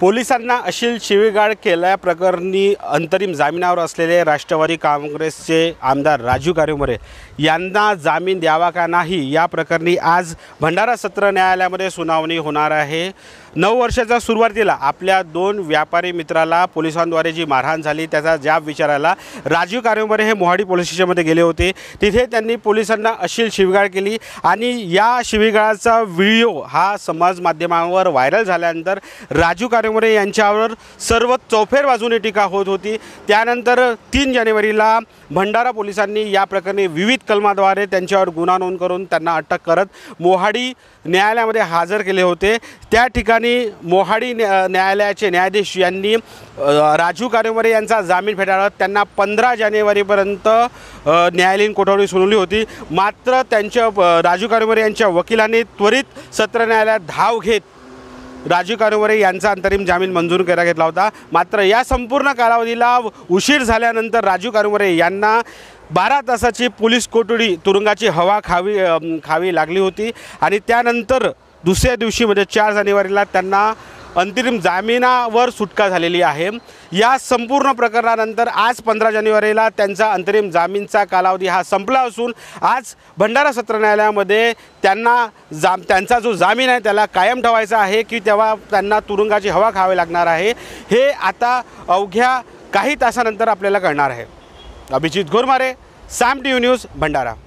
पोलिसांना अशील शिवीगाळ केल्याप्रकरणी अंतरिम जामिनावर असलेले राष्ट्रवादी काँग्रेसचे आमदार राजू कारुमरे यांना जामीन द्यावा का नाही या प्रकरणी आज भंडारा सत्र न्यायालयामध्ये सुनावणी होणार आहे नऊ वर्षाच्या सुरुवातीला आपल्या दोन व्यापारी मित्राला पोलिसांद्वारे जी मारहाण झाली त्याचा जाब विचारायला राजीव कारुमरे हे मोहाडी पोलीस स्टेशनमध्ये गेले होते तिथे त्यांनी पोलिसांना अशील शिवीगाळ केली आणि या शिवीगाळाचा व्हिडिओ हा समाज माध्यमावर व्हायरल झाल्यानंतर राजू मोरे यांच्यावर सर्व चौफेर बाजूने टीका होत होती त्यानंतर तीन जानेवारीला भंडारा पोलिसांनी या प्रकरणी विविध कलमाद्वारे त्यांच्यावर गुन्हा नोंद करून त्यांना अटक करत मोहाडी न्यायालयामध्ये हजर केले होते त्या ठिकाणी मोहाडी न्या न्यायालयाचे न्यायाधीश यांनी राजू कारेमोरे यांचा जामीन फेटाळत त्यांना पंधरा जानेवारीपर्यंत न्यायालयीन कोठडी सुनावली होती मात्र त्यांच्या राजू कारेमोरे यांच्या वकिलांनी त्वरित सत्र न्यायालयात धाव घेत राजू कारुवरे यांचा अंतरिम जामीन मंजूर करायला घेतला होता मात्र या संपूर्ण कालावधीला उशीर झाल्यानंतर राजू कारुवरे यांना बारा तासाची पोलीस कोठडी तुरुंगाची हवा खावी खावी लागली होती आणि त्यानंतर दुसऱ्या दिवशी म्हणजे चार जानेवारीला त्यांना अंतरिम जामिनावर सुटका झालेली आहे या संपूर्ण प्रकरणानंतर आज पंधरा जानेवारीला त्यांचा अंतरिम जामीनचा कालावधी हा संपला असून आज भंडारा सत्र न्यायालयामध्ये त्यांना जाम त्यांचा जो जामीन आहे त्याला कायम ठेवायचा आहे की तेव्हा त्यांना तुरुंगाची हवा खावी लागणार आहे हे आता अवघ्या काही तासानंतर आपल्याला कळणार आहे Abhijit Ghormare Sam T news Bhandara